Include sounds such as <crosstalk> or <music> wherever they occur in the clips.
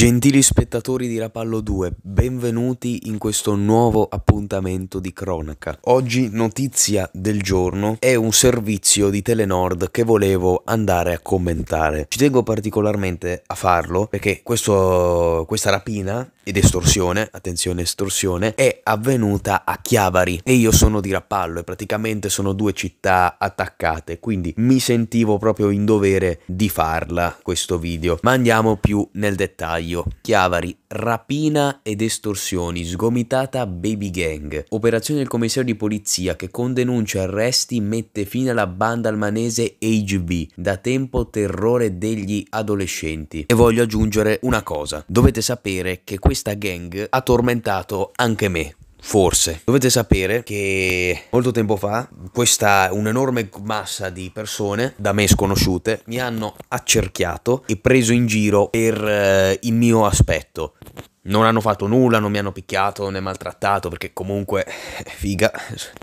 Gentili spettatori di Rapallo 2, benvenuti in questo nuovo appuntamento di cronaca. Oggi notizia del giorno è un servizio di Telenord che volevo andare a commentare. Ci tengo particolarmente a farlo perché questo, questa rapina ed estorsione, attenzione estorsione, è avvenuta a Chiavari e io sono di Rappallo e praticamente sono due città attaccate, quindi mi sentivo proprio in dovere di farla questo video. Ma andiamo più nel dettaglio. Chiavari Rapina ed estorsioni, sgomitata baby gang. Operazione del commissario di polizia che con denunce e arresti mette fine alla banda almanese HB, da tempo terrore degli adolescenti. E voglio aggiungere una cosa, dovete sapere che questa gang ha tormentato anche me. Forse. Dovete sapere che molto tempo fa questa un'enorme massa di persone da me sconosciute mi hanno accerchiato e preso in giro per eh, il mio aspetto. Non hanno fatto nulla, non mi hanno picchiato né maltrattato perché comunque eh, figa,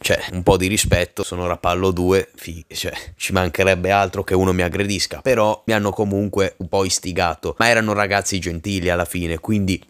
cioè un po' di rispetto, sono Rapallo 2, figa, cioè ci mancherebbe altro che uno mi aggredisca, però mi hanno comunque un po' istigato, ma erano ragazzi gentili alla fine, quindi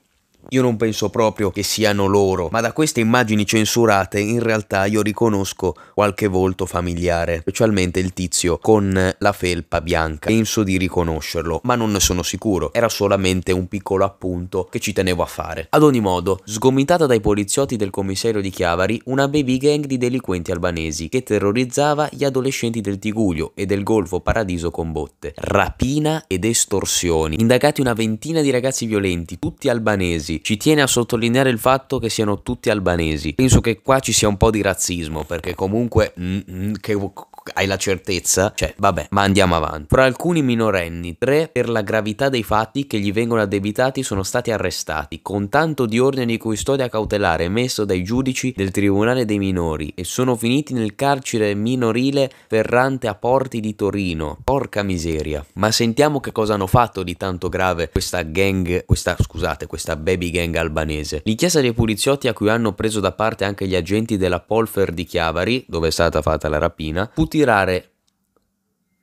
io non penso proprio che siano loro, ma da queste immagini censurate in realtà io riconosco qualche volto familiare, specialmente il tizio con la felpa bianca. Penso di riconoscerlo, ma non ne sono sicuro, era solamente un piccolo appunto che ci tenevo a fare. Ad ogni modo, sgomitata dai poliziotti del commissario di Chiavari, una baby gang di delinquenti albanesi che terrorizzava gli adolescenti del Tiguglio e del Golfo Paradiso con botte, rapina ed estorsioni, indagati una ventina di ragazzi violenti, tutti albanesi, albanesi. Ci tiene a sottolineare il fatto che siano tutti albanesi. Penso che qua ci sia un po' di razzismo, perché comunque mh, mm, mh, mm, che hai la certezza, cioè vabbè, ma andiamo avanti. Fra alcuni minorenni, tre per la gravità dei fatti che gli vengono addebitati sono stati arrestati, con tanto di ordine di custodia cautelare emesso dai giudici del Tribunale dei Minori e sono finiti nel carcere minorile Ferrante a Porti di Torino. Porca miseria. Ma sentiamo che cosa hanno fatto di tanto grave questa gang, questa scusate, questa baby gang albanese. L'inchiesta dei poliziotti a cui hanno preso da parte anche gli agenti della Polfer di Chiavari, dove è stata fatta la rapina, fu tirare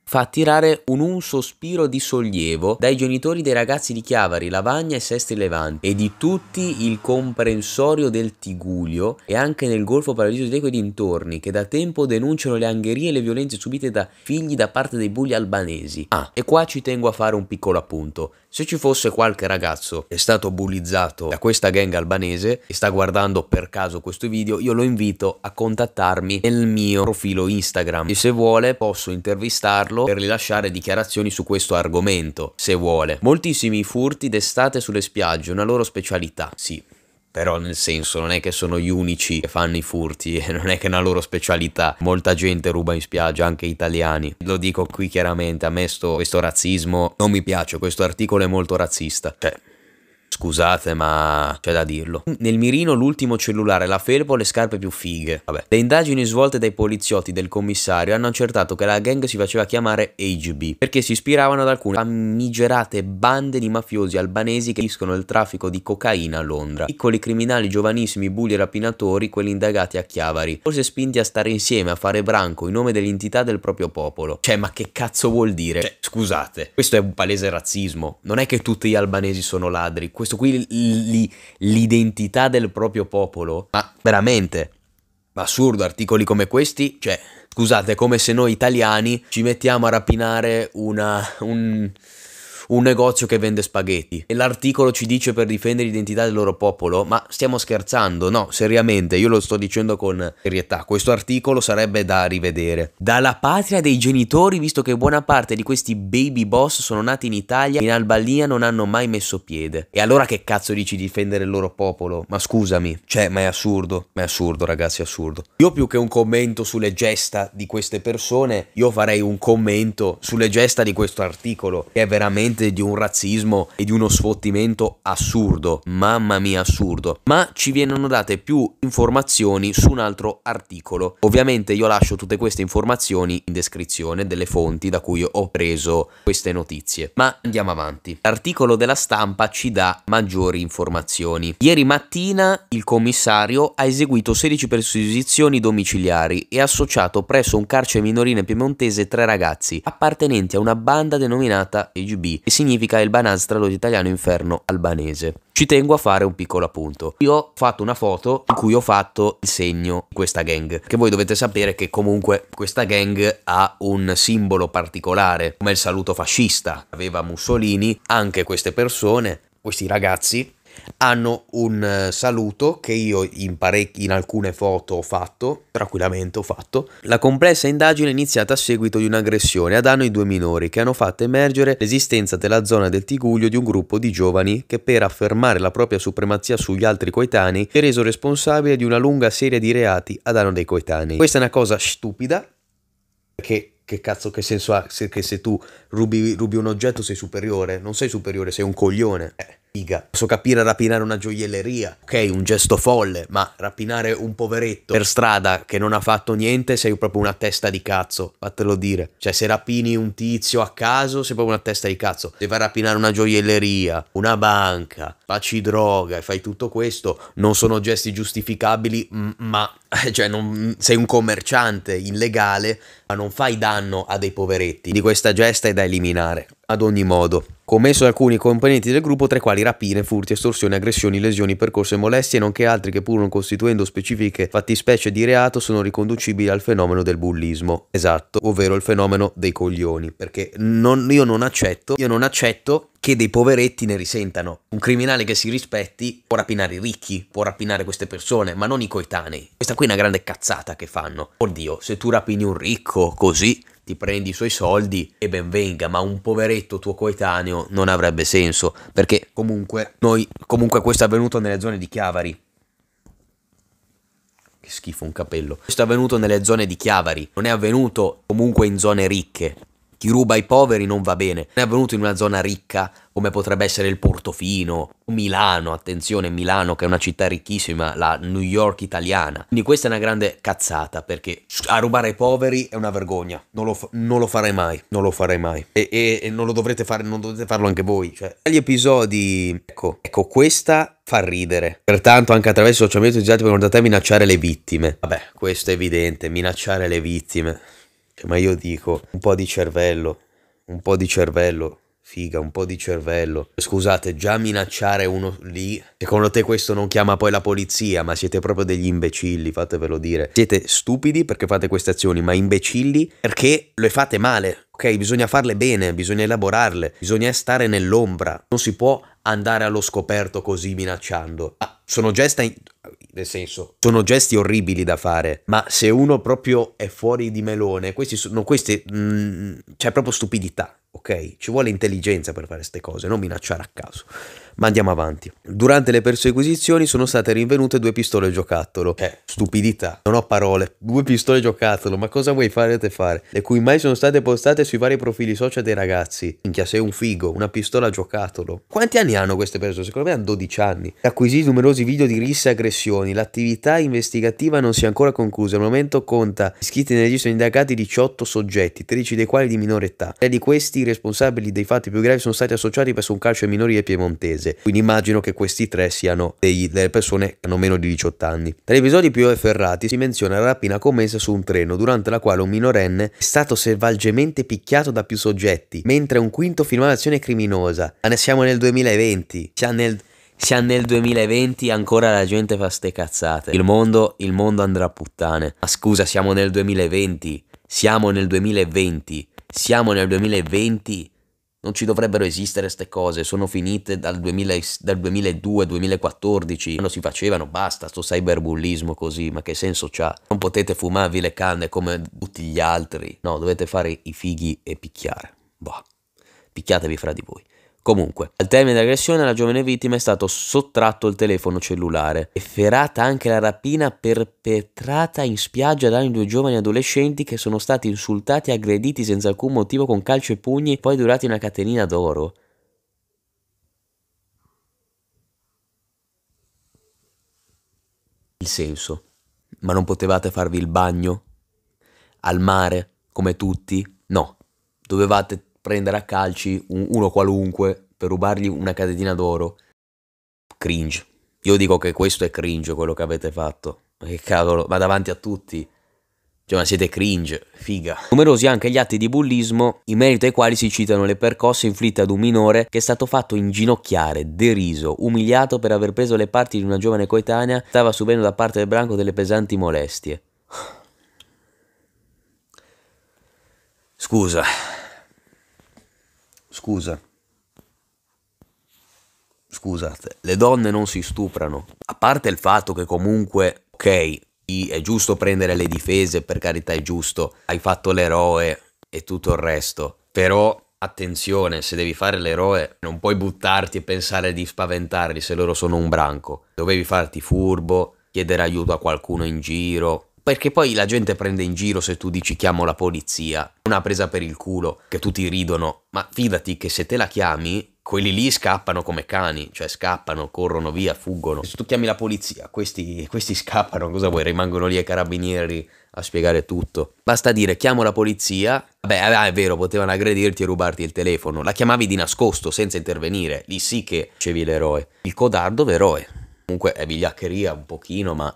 fa tirare un, un sospiro di sollievo dai genitori dei ragazzi di Chiavari, Lavagna e Sesti Levanti e di tutti il comprensorio del Tigulio e anche nel Golfo Paradiso di Teco e dintorni che da tempo denunciano le angherie e le violenze subite da figli da parte dei bulli albanesi. Ah, e qua ci tengo a fare un piccolo appunto. Se ci fosse qualche ragazzo che è stato bullizzato da questa gang albanese e sta guardando per caso questo video, io lo invito a contattarmi nel mio profilo Instagram e se vuole posso intervistarlo per rilasciare dichiarazioni su questo argomento, se vuole. Moltissimi furti d'estate sulle spiagge, una loro specialità, sì però nel senso non è che sono gli unici che fanno i furti e non è che è una loro specialità molta gente ruba in spiaggia anche italiani lo dico qui chiaramente a me sto, questo razzismo non mi piace questo articolo è molto razzista cioè Scusate, ma c'è da dirlo. Nel mirino l'ultimo cellulare, la felpa o le scarpe più fighe. Vabbè. Le indagini svolte dai poliziotti del commissario hanno accertato che la gang si faceva chiamare HB perché si ispiravano ad alcune famigerate bande di mafiosi albanesi che iscono il traffico di cocaina a Londra. Piccoli criminali giovanissimi, bulli e rapinatori, quelli indagati a Chiavari. Forse spinti a stare insieme, a fare branco in nome dell'entità del proprio popolo. Cioè, ma che cazzo vuol dire? Cioè, scusate, questo è un palese razzismo. Non è che tutti gli albanesi sono ladri questo qui l'identità del proprio popolo, ma veramente assurdo, articoli come questi, cioè scusate, come se noi italiani ci mettiamo a rapinare una, un, un negozio che vende spaghetti. E l'articolo ci dice per difendere l'identità del loro popolo, ma stiamo scherzando, no, seriamente, io lo sto dicendo con serietà, questo articolo sarebbe da rivedere. Dalla patria dei genitori, visto che buona parte di questi baby boss sono nati in Italia, in Albania non hanno mai messo piede. E allora che cazzo dici difendere il loro popolo? Ma scusami, cioè, ma è assurdo, ma è assurdo ragazzi, è assurdo. Io più che un commento sulle gesta di queste persone, io farei un commento sulle gesta di questo articolo, che è veramente veramente di un razzismo e di uno sfottimento assurdo, mamma mia assurdo, ma ci vengono date più informazioni su un altro articolo. Ovviamente io lascio tutte queste informazioni in descrizione delle fonti da cui ho preso queste notizie, ma andiamo avanti. L'articolo della stampa ci dà maggiori informazioni. Ieri mattina il commissario ha eseguito 16 perquisizioni domiciliari e ha associato presso un carcere minorile piemontese tre ragazzi appartenenti a una banda denominata EGB che significa il Banastra, lo italiano inferno albanese. Ci tengo a fare un piccolo appunto. Io ho fatto una foto in cui ho fatto il segno di questa gang, che voi dovete sapere che comunque questa gang ha un simbolo particolare, come il saluto fascista. Aveva Mussolini, anche queste persone, questi ragazzi hanno un eh, saluto che io in, parec- in alcune foto ho fatto, tranquillamente ho fatto. La complessa indagine è iniziata a seguito di un'aggressione a danno di due minori che hanno fatto emergere l'esistenza della zona del Tiguglio di un gruppo di giovani che per affermare la propria supremazia sugli altri coetanei si è reso responsabile di una lunga serie di reati a danno dei coetanei. Questa è una cosa stupida perché che cazzo che senso ha se, che se tu rubi, rubi, un oggetto sei superiore? Non sei superiore, sei un coglione. Eh. Figa. Posso capire rapinare una gioielleria, ok, un gesto folle, ma rapinare un poveretto per strada che non ha fatto niente, sei proprio una testa di cazzo, fatelo dire. Cioè, se rapini un tizio a caso, sei proprio una testa di cazzo. Se vai a rapinare una gioielleria, una banca, facci droga e fai tutto questo, non sono gesti giustificabili, ma <laughs> cioè non, sei un commerciante illegale, ma non fai danno a dei poveretti. Di questa gesta è da eliminare, ad ogni modo commesso da alcuni componenti del gruppo, tra i quali rapine, furti, estorsioni, aggressioni, lesioni, percorse, molestie, nonché altri che pur non costituendo specifiche fattispecie di reato sono riconducibili al fenomeno del bullismo. Esatto, ovvero il fenomeno dei coglioni, perché non, io non accetto, io non accetto che dei poveretti ne risentano. Un criminale che si rispetti può rapinare i ricchi, può rapinare queste persone, ma non i coetanei. Questa qui è una grande cazzata che fanno. Oddio, se tu rapini un ricco così, ti prendi i suoi soldi e ben venga, ma un poveretto tuo coetaneo non avrebbe senso, perché comunque, noi, comunque questo è avvenuto nelle zone di Chiavari. Che schifo un capello. Questo è avvenuto nelle zone di Chiavari, non è avvenuto comunque in zone ricche chi ruba i poveri non va bene. Non è avvenuto in una zona ricca come potrebbe essere il Portofino, Milano, attenzione Milano che è una città ricchissima, la New York italiana. Quindi questa è una grande cazzata perché a rubare ai poveri è una vergogna, non lo, non lo farei mai, non lo farei mai e, e, e, non lo dovrete fare, non dovete farlo anche voi. Cioè, gli episodi, ecco, ecco questa fa ridere. Pertanto anche attraverso i il sociamento utilizzati per guardare minacciare le vittime. Vabbè, questo è evidente, minacciare le vittime. Eh, ma io dico un po' di cervello, un po' di cervello, figa, un po' di cervello. Scusate, già minacciare uno lì, secondo te questo non chiama poi la polizia, ma siete proprio degli imbecilli, fatevelo dire. Siete stupidi perché fate queste azioni, ma imbecilli perché le fate male. Ok, bisogna farle bene, bisogna elaborarle, bisogna stare nell'ombra, non si può andare allo scoperto così minacciando. Ah, sono gesta in- nel senso, sono gesti orribili da fare, ma se uno proprio è fuori di melone, questi sono questi, mh, mm, c'è cioè, proprio stupidità ok? Ci vuole intelligenza per fare queste cose, non minacciare a caso. Ma andiamo avanti. Durante le persecuzioni sono state rinvenute due pistole giocattolo. Eh, stupidità, non ho parole. Due pistole giocattolo, ma cosa vuoi fare te fare? Le cui mai sono state postate sui vari profili social dei ragazzi. Minchia, sei un figo, una pistola giocattolo. Quanti anni hanno queste persone? Secondo me hanno 12 anni. Acquisì numerosi video di risse e aggressioni. L'attività investigativa non si è ancora conclusa. Al momento conta iscritti nel registro indagati 18 soggetti, 13 dei quali di minore età. Tre di questi responsabili dei fatti più gravi sono stati associati presso un calcio ai minorile piemontese, quindi immagino che questi tre siano dei, delle persone che hanno meno di 18 anni. Tra gli episodi più efferrati si menziona la rapina commessa su un treno, durante la quale un minorenne è stato selvaggiamente picchiato da più soggetti, mentre un quinto filmava l'azione criminosa. Ma ne siamo nel 2020, siamo nel... Siamo nel 2020 ancora la gente fa ste cazzate. Il mondo, il mondo andrà a puttane. Ma scusa, siamo nel 2020. Siamo nel 2020. Siamo nel 2020, non ci dovrebbero esistere queste cose, sono finite dal, 2000, dal 2002-2014, non si facevano, basta sto cyberbullismo così, ma che senso c'ha? Non potete fumarvi le canne come tutti gli altri, no, dovete fare i fighi e picchiare, boh, picchiatevi fra di voi. Comunque, al termine dell'aggressione alla giovane vittima è stato sottratto il telefono cellulare. Efferata anche la rapina perpetrata in spiaggia da due giovani adolescenti che sono stati insultati e aggrediti senza alcun motivo con calcio e pugni, poi durati una catenina d'oro. Il senso. Ma non potevate farvi il bagno? Al mare, come tutti? No. Dovevate prendere a calci uno qualunque per rubargli una catetina d'oro. Cringe. Io dico che questo è cringe quello che avete fatto. Che cavolo, va davanti a tutti. Cioè, ma siete cringe, figa. Numerosi anche gli atti di bullismo, in merito ai quali si citano le percosse inflitte ad un minore che è stato fatto inginocchiare, deriso, umiliato per aver preso le parti di una giovane coetanea che stava subendo da parte del branco delle pesanti molestie. <sighs> Scusa, Scusa. Scusate, le donne non si stuprano. A parte il fatto che comunque, ok, è giusto prendere le difese, per carità è giusto, hai fatto l'eroe e tutto il resto. Però attenzione, se devi fare l'eroe non puoi buttarti e pensare di spaventarli se loro sono un branco. Dovevi farti furbo, chiedere aiuto a qualcuno in giro, perché poi la gente prende in giro se tu dici chiamo la polizia, una presa per il culo, che tutti ridono, ma fidati che se te la chiami, quelli lì scappano come cani, cioè scappano, corrono via, fuggono. Se tu chiami la polizia, questi, questi scappano, cosa vuoi? Rimangono lì ai carabinieri a spiegare tutto. Basta dire chiamo la polizia, beh ah, ah, è vero, potevano aggredirti e rubarti il telefono, la chiamavi di nascosto senza intervenire, lì sì che c'è l'eroe. Il codardo l'eroe. Comunque è vigliaccheria un pochino, ma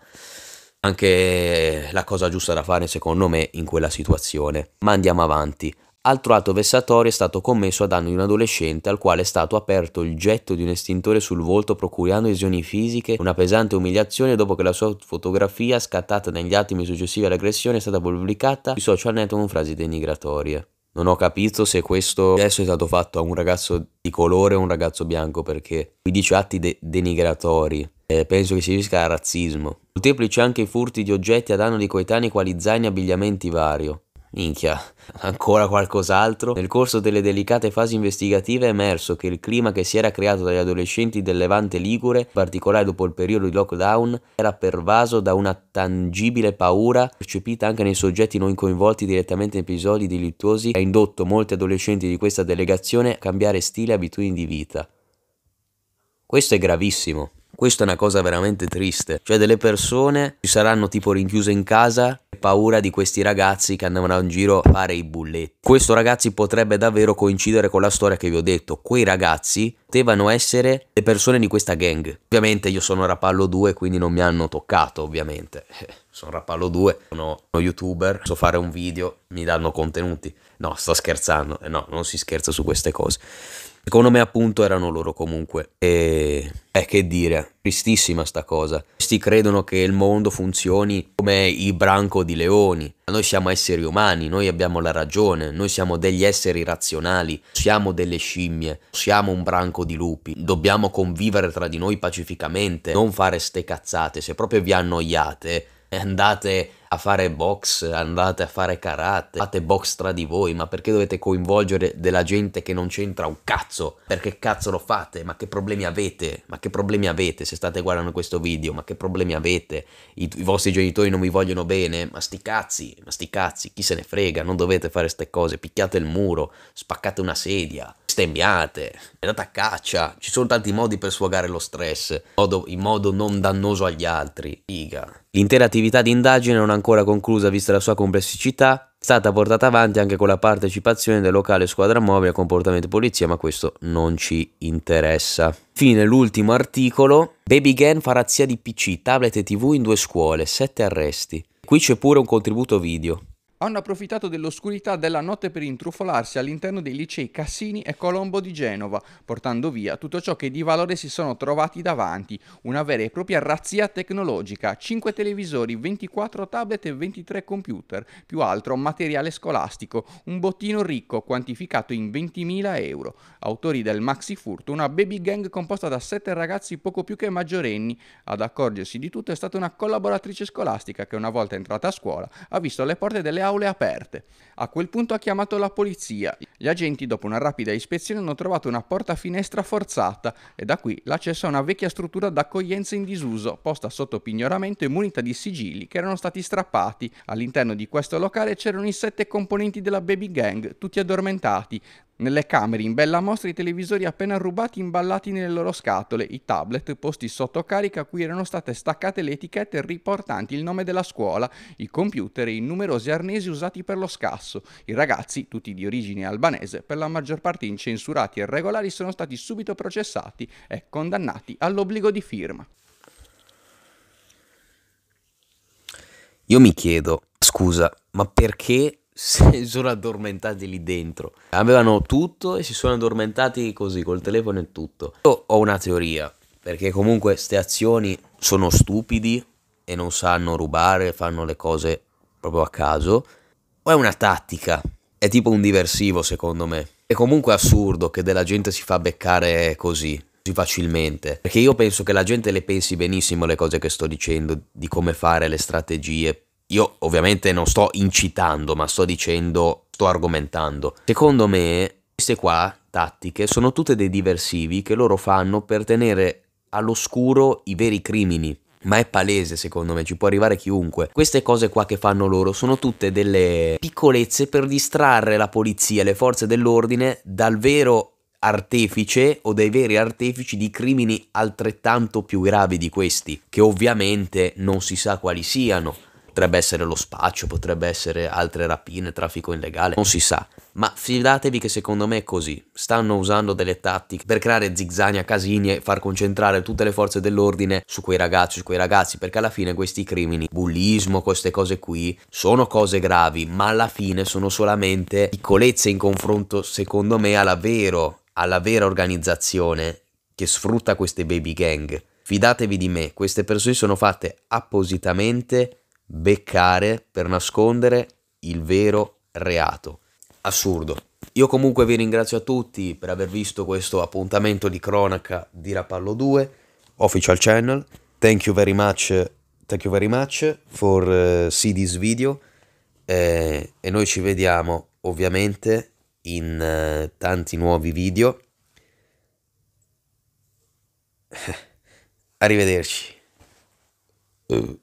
anche la cosa giusta da fare secondo me in quella situazione. Ma andiamo avanti. Altro atto vessatorio è stato commesso a danno di un adolescente al quale è stato aperto il getto di un estintore sul volto procurando lesioni fisiche, una pesante umiliazione dopo che la sua fotografia scattata negli attimi successivi all'aggressione è stata pubblicata sui social network con frasi denigratorie. Non ho capito se questo gesto è stato fatto a un ragazzo di colore o un ragazzo bianco perché qui dice atti de- denigratori eh, penso che si riferisca al razzismo. Molteplici anche i furti di oggetti a danno di coetanei quali zaini e abbigliamenti vario. Minchia, ancora qualcos'altro? Nel corso delle delicate fasi investigative è emerso che il clima che si era creato dagli adolescenti del Levante Ligure, in particolare dopo il periodo di lockdown, era pervaso da una tangibile paura percepita anche nei soggetti non coinvolti direttamente in episodi delittuosi che ha indotto molti adolescenti di questa delegazione a cambiare stile e abitudini di vita. Questo è gravissimo. Questa è una cosa veramente triste. Cioè delle persone ci saranno tipo rinchiuse in casa paura di questi ragazzi che andavano in giro a fare i bulletti. Questo ragazzi potrebbe davvero coincidere con la storia che vi ho detto. Quei ragazzi potevano essere le persone di questa gang. Ovviamente io sono Rapallo 2 quindi non mi hanno toccato ovviamente. <laughs> sono Rapallo 2, sono uno youtuber, so fare un video, mi danno contenuti. No, sto scherzando, eh, no, non si scherza su queste cose. Secondo me appunto erano loro comunque. E eh, che dire, tristissima sta cosa. Questi credono che il mondo funzioni come i branco di leoni. noi siamo esseri umani, noi abbiamo la ragione, noi siamo degli esseri razionali, siamo delle scimmie, siamo un branco di lupi. Dobbiamo convivere tra di noi pacificamente, non fare ste cazzate. Se proprio vi annoiate, <laughs> andate a fare box, andate a fare karate, fate box tra di voi, ma perché dovete coinvolgere della gente che non c'entra un cazzo? Perché cazzo lo fate? Ma che problemi avete? Ma che problemi avete se state guardando questo video? Ma che problemi avete? I, i vostri genitori non vi vogliono bene? Ma sti cazzi, ma sti cazzi, chi se ne frega? Non dovete fare queste cose, picchiate il muro, spaccate una sedia bestemmiate, andate a caccia, ci sono tanti modi per sfogare lo stress, in modo, in modo non dannoso agli altri, figa. L'intera attività di indagine non ancora conclusa vista la sua complessità, è stata portata avanti anche con la partecipazione del locale squadra mobile a comportamento polizia, ma questo non ci interessa. Fine l'ultimo articolo. Baby Gan fa razzia di PC, tablet e TV in due scuole, sette arresti. Qui c'è pure un contributo video hanno approfittato dell'oscurità della notte per intrufolarsi all'interno dei licei Cassini e Colombo di Genova, portando via tutto ciò che di valore si sono trovati davanti, una vera e propria razzia tecnologica, 5 televisori, 24 tablet e 23 computer, più altro materiale scolastico, un bottino ricco quantificato in 20.000 euro, autori del maxi furto, una baby gang composta da 7 ragazzi poco più che maggiorenni, ad accorgersi di tutto è stata una collaboratrice scolastica che una volta entrata a scuola ha visto alle porte delle aule aule aperte. A quel punto ha chiamato la polizia. Gli agenti, dopo una rapida ispezione, hanno trovato una porta-finestra forzata e da qui l'accesso a una vecchia struttura d'accoglienza in disuso, posta sotto pignoramento e munita di sigilli che erano stati strappati. All'interno di questo locale c'erano i sette componenti della baby gang, tutti addormentati. Nelle camere in bella mostra i televisori appena rubati imballati nelle loro scatole, i tablet posti sotto carica a cui erano state staccate le etichette riportanti il nome della scuola, i computer e i numerosi arnesi usati per lo scasso. I ragazzi, tutti di origine albanese, per la maggior parte incensurati e regolari, sono stati subito processati e condannati all'obbligo di firma. Io mi chiedo, scusa, ma perché si <laughs> sono addormentati lì dentro. Avevano tutto e si sono addormentati così, col telefono e tutto. Io ho una teoria, perché comunque queste azioni sono stupidi e non sanno rubare, fanno le cose proprio a caso. O è una tattica, è tipo un diversivo secondo me. È comunque assurdo che della gente si fa beccare così facilmente perché io penso che la gente le pensi benissimo le cose che sto dicendo di come fare le strategie io ovviamente non sto incitando, ma sto dicendo, sto argomentando. Secondo me queste qua tattiche sono tutte dei diversivi che loro fanno per tenere all'oscuro i veri crimini. Ma è palese secondo me, ci può arrivare chiunque. Queste cose qua che fanno loro sono tutte delle piccolezze per distrarre la polizia, le forze dell'ordine dal vero artefice o dai veri artefici di crimini altrettanto più gravi di questi, che ovviamente non si sa quali siano potrebbe essere lo spaccio, potrebbe essere altre rapine, traffico illegale, non si sa. Ma fidatevi che secondo me è così, stanno usando delle tattiche per creare zizzania, casini e far concentrare tutte le forze dell'ordine su quei ragazzi, su quei ragazzi, perché alla fine questi crimini, bullismo, queste cose qui, sono cose gravi, ma alla fine sono solamente piccolezze in confronto, secondo me, alla, vero, alla vera organizzazione che sfrutta queste baby gang. Fidatevi di me, queste persone sono fatte appositamente beccare per nascondere il vero reato. Assurdo. Io comunque vi ringrazio a tutti per aver visto questo appuntamento di cronaca di Rapallo 2, official channel. Thank you very much, thank you very much for uh, see this video. Eh, e noi ci vediamo ovviamente in uh, tanti nuovi video. <laughs> Arrivederci. Uh,